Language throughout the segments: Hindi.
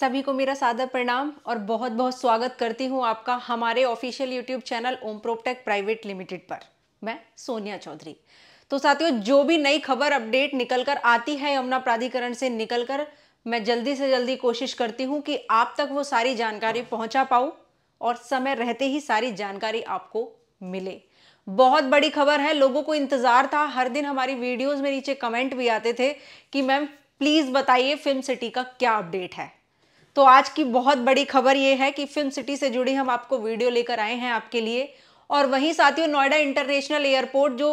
सभी को मेरा सादर प्रणाम और बहुत बहुत स्वागत करती हूँ आपका हमारे official YouTube channel Om Proptech private limited पर मैं सोनिया चौधरी तो साथियों जो भी नई खबर अपडेट निकल कर आती है यमुना प्राधिकरण से निकल कर मैं जल्दी से जल्दी कोशिश करती हूँ कि आप तक वो सारी जानकारी पहुँचा पाऊँ और समय रहते ही सारी जानकारी आपको मिले बहुत बड़ी खबर है लोगों को इंतज़ार था हर दिन हमारी वीडियोज में नीचे कमेंट भी आते थे कि मैम प्लीज़ बताइए फिल्म सिटी का क्या अपडेट है तो आज की बहुत बड़ी खबर ये है कि फिल्म सिटी से जुड़ी हम आपको वीडियो लेकर आए हैं आपके लिए और वहीं साथियों नोएडा इंटरनेशनल एयरपोर्ट जो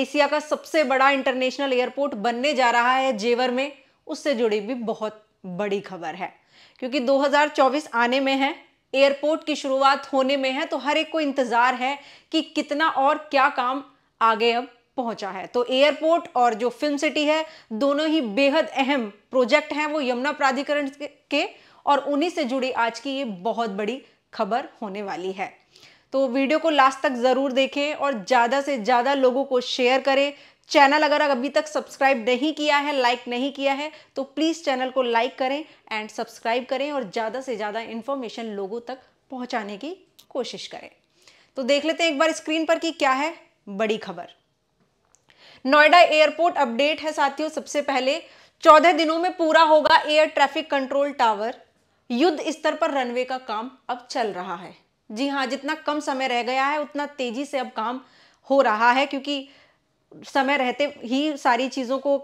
एशिया का सबसे बड़ा इंटरनेशनल एयरपोर्ट बनने जा रहा है जेवर में उससे जुड़ी भी बहुत बड़ी खबर है क्योंकि 2024 आने में है एयरपोर्ट की शुरुआत होने में है तो हर एक को इंतज़ार है कि कितना और क्या काम आगे अब पहुंचा है तो एयरपोर्ट और जो फिल्म सिटी है दोनों ही बेहद अहम प्रोजेक्ट हैं वो यमुना प्राधिकरण के और उन्हीं से जुड़ी आज की ये बहुत बड़ी खबर होने वाली है तो वीडियो को लास्ट तक ज़रूर देखें और ज़्यादा से ज़्यादा लोगों को शेयर करें चैनल अगर अभी तक सब्सक्राइब नहीं किया है लाइक नहीं किया है तो प्लीज़ चैनल को लाइक करें एंड सब्सक्राइब करें और ज़्यादा से ज़्यादा इंफॉर्मेशन लोगों तक पहुंचाने की कोशिश करें तो देख लेते हैं एक बार स्क्रीन पर कि क्या है बड़ी खबर नोएडा एयरपोर्ट अपडेट है साथियों सबसे पहले चौदह दिनों में पूरा होगा एयर ट्रैफिक कंट्रोल टावर युद्ध स्तर पर रनवे का काम अब चल रहा है जी हाँ जितना कम समय रह गया है उतना तेजी से अब काम हो रहा है क्योंकि समय रहते ही सारी चीज़ों को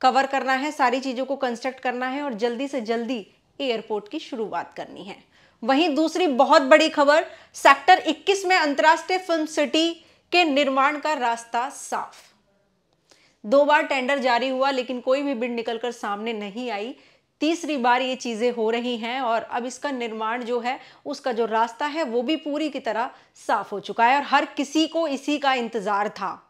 कवर करना है सारी चीज़ों को कंस्ट्रक्ट करना है और जल्दी से जल्दी एयरपोर्ट की शुरुआत करनी है वहीं दूसरी बहुत बड़ी खबर सेक्टर 21 में अंतर्राष्ट्रीय फिल्म सिटी के निर्माण का रास्ता साफ दो बार टेंडर जारी हुआ लेकिन कोई भी बिड निकलकर सामने नहीं आई तीसरी बार ये चीज़ें हो रही हैं और अब इसका निर्माण जो है उसका जो रास्ता है वो भी पूरी की तरह साफ हो चुका है और हर किसी को इसी का इंतज़ार था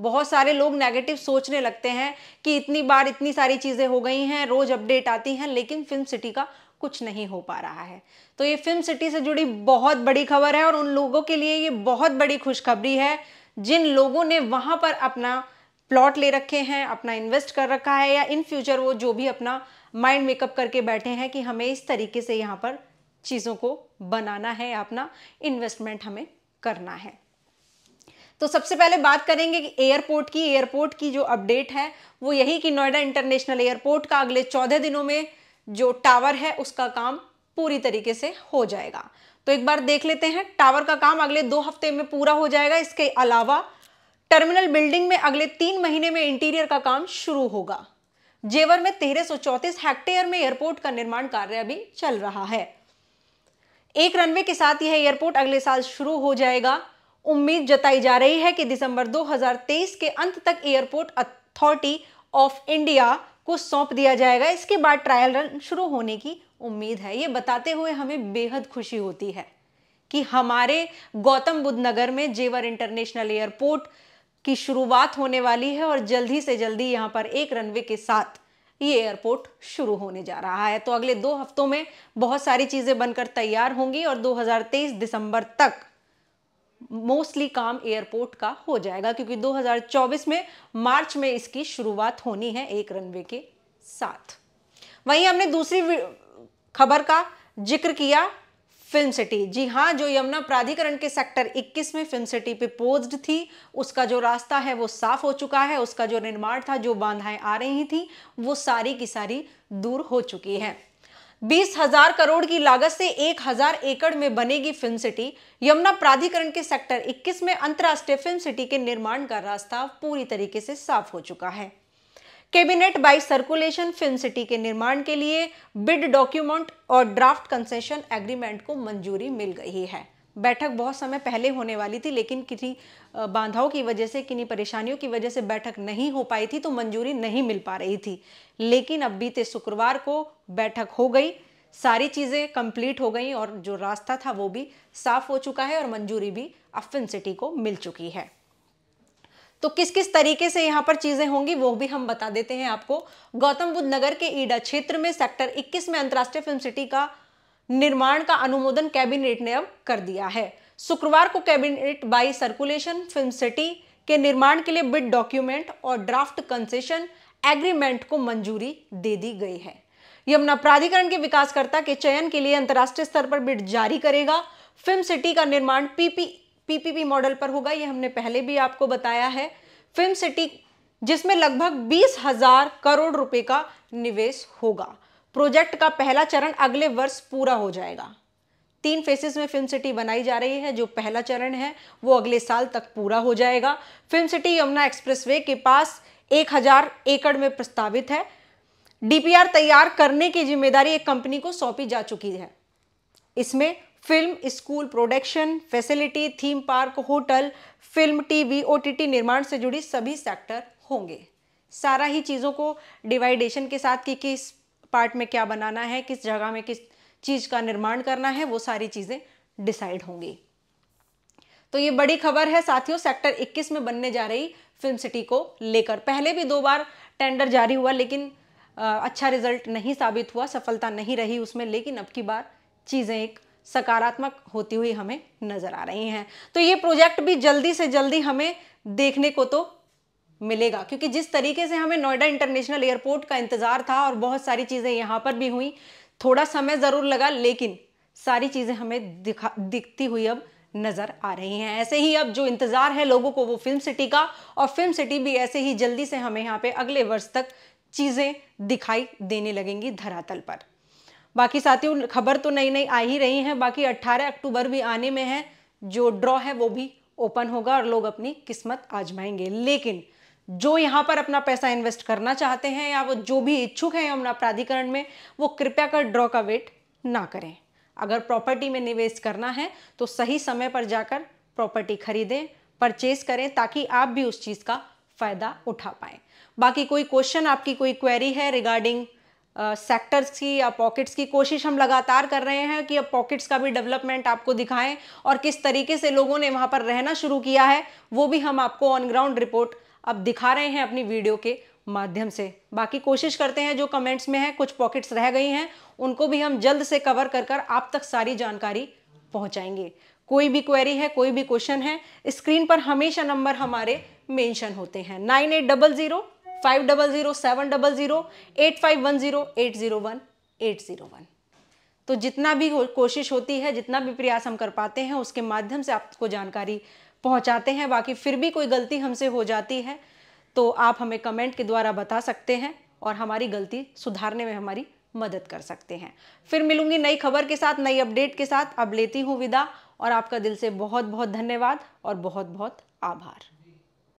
बहुत सारे लोग नेगेटिव सोचने लगते हैं कि इतनी बार इतनी सारी चीज़ें हो गई हैं रोज़ अपडेट आती हैं लेकिन फिल्म सिटी का कुछ नहीं हो पा रहा है तो ये फिल्म सिटी से जुड़ी बहुत बड़ी खबर है और उन लोगों के लिए ये बहुत बड़ी खुशखबरी है जिन लोगों ने वहाँ पर अपना प्लॉट ले रखे हैं अपना इन्वेस्ट कर रखा है या इन फ्यूचर वो जो भी अपना माइंड मेकअप करके बैठे हैं कि हमें इस तरीके से यहाँ पर चीज़ों को बनाना है अपना इन्वेस्टमेंट हमें करना है तो सबसे पहले बात करेंगे कि एयरपोर्ट की एयरपोर्ट की जो अपडेट है वो यही कि नोएडा इंटरनेशनल एयरपोर्ट का अगले चौदह दिनों में जो टावर है उसका काम पूरी तरीके से हो जाएगा तो एक बार देख लेते हैं टावर का काम अगले दो हफ्ते में पूरा हो जाएगा इसके अलावा टर्मिनल बिल्डिंग में अगले तीन महीने में इंटीरियर का काम शुरू होगा जेवर में तेरह सौ चौतीस हेक्टेयर में एयरपोर्ट का निर्माण कार्य अभी चल रहा है एक रनवे के साथ यह एयरपोर्ट अगले साल शुरू हो जाएगा उम्मीद जताई जा रही है कि दिसंबर 2023 के अंत तक एयरपोर्ट अथॉरिटी ऑफ इंडिया को सौंप दिया जाएगा इसके बाद ट्रायल रन शुरू होने की उम्मीद है ये बताते हुए हमें बेहद खुशी होती है कि हमारे गौतम बुद्ध नगर में जेवर इंटरनेशनल एयरपोर्ट की शुरुआत होने वाली है और जल्दी से जल्दी यहाँ पर एक रनवे के साथ ये एयरपोर्ट शुरू होने जा रहा है तो अगले दो हफ्तों में बहुत सारी चीज़ें बनकर तैयार होंगी और 2023 दिसंबर तक मोस्टली काम एयरपोर्ट का हो जाएगा क्योंकि 2024 में मार्च में इसकी शुरुआत होनी है एक रनवे के साथ वहीं हमने दूसरी खबर का जिक्र किया फिल्म सिटी जी हाँ जो यमुना प्राधिकरण के सेक्टर 21 में फिल्म सिटी पे पोस्ड थी उसका जो रास्ता है वो साफ हो चुका है उसका जो निर्माण था जो बांधाएं आ रही थी वो सारी की सारी दूर हो चुकी है बीस हजार करोड़ की लागत से एक हजार एकड़ में बनेगी फिल्म सिटी यमुना प्राधिकरण के सेक्टर 21 में अंतर्राष्ट्रीय फिल्म सिटी के निर्माण का रास्ता पूरी तरीके से साफ हो चुका है cabinet by circulation film city के निर्माण के लिए बिड डॉक्यूमेंट और ड्राफ्ट कंसेशन एग्रीमेंट को मंजूरी मिल गई है बैठक बहुत समय पहले होने वाली थी लेकिन किसी बांधाओं की वजह से किन्हीं परेशानियों की वजह से बैठक नहीं हो पाई थी तो मंजूरी नहीं मिल पा रही थी लेकिन अब बीते शुक्रवार को बैठक हो गई सारी चीज़ें कंप्लीट हो गई और जो रास्ता था वो भी साफ हो चुका है और मंजूरी भी अब फिन सिटी को मिल चुकी है तो किस किस तरीके से यहाँ पर चीज़ें होंगी वो भी हम बता देते हैं आपको गौतम बुद्ध नगर के ईडा क्षेत्र में सेक्टर 21 में अंतर्राष्ट्रीय फिल्म सिटी का निर्माण का अनुमोदन कैबिनेट ने अब कर दिया है शुक्रवार को cabinet by circulation film city के निर्माण के लिए बिड डॉक्यूमेंट और ड्राफ्ट कंसेशन एग्रीमेंट को मंजूरी दे दी गई है यमुना प्राधिकरण के विकासकर्ता के चयन के लिए अंतर्राष्ट्रीय स्तर पर बिड जारी करेगा फिल्म सिटी का निर्माण पीपी पीपीपी मॉडल पर होगा ये हमने पहले भी आपको बताया है फिल्म सिटी जिसमें लगभग बीस हजार करोड़ रुपए का निवेश होगा प्रोजेक्ट का पहला चरण अगले वर्ष पूरा हो जाएगा तीन फेसेस में फिल्म सिटी बनाई जा रही है जो पहला चरण है वो अगले साल तक पूरा हो जाएगा फिल्म सिटी यमुना एक्सप्रेसवे के पास 1000 एकड़ में प्रस्तावित है डीपीआर तैयार करने की जिम्मेदारी एक कंपनी को सौंपी जा चुकी है इसमें film school production facility theme park hotel film TV OTT निर्माण से जुड़ी सभी सेक्टर होंगे सारा ही चीज़ों को डिवाइडेशन के साथ कि किस पार्ट में क्या बनाना है किस जगह में किस चीज़ का निर्माण करना है वो सारी चीज़ें डिसाइड होंगी तो ये बड़ी खबर है साथियों सेक्टर 21 में बनने जा रही फिल्म सिटी को लेकर पहले भी दो बार टेंडर जारी हुआ लेकिन आ, अच्छा रिजल्ट नहीं साबित हुआ सफलता नहीं रही उसमें लेकिन अब की बार चीज़ें एक सकारात्मक होती हुई हमें नज़र आ रही हैं तो ये प्रोजेक्ट भी जल्दी से जल्दी हमें देखने को तो मिलेगा क्योंकि जिस तरीके से हमें नोएडा इंटरनेशनल एयरपोर्ट का इंतज़ार था और बहुत सारी चीज़ें यहां पर भी हुई थोड़ा समय ज़रूर लगा लेकिन सारी चीज़ें हमें दिखा दिखती हुई अब नज़र आ रही हैं ऐसे ही अब जो इंतज़ार है लोगों को वो फिल्म सिटी का और फिल्म सिटी भी ऐसे ही जल्दी से हमें यहाँ पे अगले वर्ष तक चीज़ें दिखाई देने लगेंगी धरातल पर बाकी साथियों खबर तो नई नई आ ही रही है बाकी 18 अक्टूबर भी आने में है जो ड्रॉ है वो भी ओपन होगा और लोग अपनी किस्मत आजमाएंगे लेकिन जो यहाँ पर अपना पैसा इन्वेस्ट करना चाहते हैं या वो जो भी इच्छुक हैं अपना प्राधिकरण में वो कृपया कर ड्रॉ का वेट ना करें अगर प्रॉपर्टी में निवेश करना है तो सही समय पर जाकर प्रॉपर्टी खरीदें परचेज करें ताकि आप भी उस चीज़ का फ़ायदा उठा पाए बाकी कोई क्वेश्चन आपकी कोई क्वेरी है रिगार्डिंग सेक्टर्स uh, की या पॉकेट्स की कोशिश हम लगातार कर रहे हैं कि अब पॉकेट्स का भी डेवलपमेंट आपको दिखाएं और किस तरीके से लोगों ने वहां पर रहना शुरू किया है वो भी हम आपको ऑन ग्राउंड रिपोर्ट अब दिखा रहे हैं अपनी वीडियो के माध्यम से बाकी कोशिश करते हैं जो कमेंट्स में है कुछ पॉकेट्स रह गई हैं उनको भी हम जल्द से कवर कर कर आप तक सारी जानकारी पहुँचाएंगे कोई भी क्वेरी है कोई भी क्वेश्चन है स्क्रीन पर हमेशा नंबर हमारे मेंशन होते हैं nine eight double zero five double zero seven double zero eight five one zero eight zero one eight zero one तो जितना भी कोशिश होती है जितना भी प्रयास हम कर पाते हैं उसके माध्यम से आपको जानकारी पहुंचाते हैं बाकी फिर भी कोई गलती हमसे हो जाती है तो आप हमें कमेंट के द्वारा बता सकते हैं और हमारी गलती सुधारने में हमारी मदद कर सकते हैं फिर मिलूंगी नई खबर के साथ नई अपडेट के साथ अब लेती हूँ विदा और आपका दिल से बहुत बहुत धन्यवाद और बहुत बहुत आभार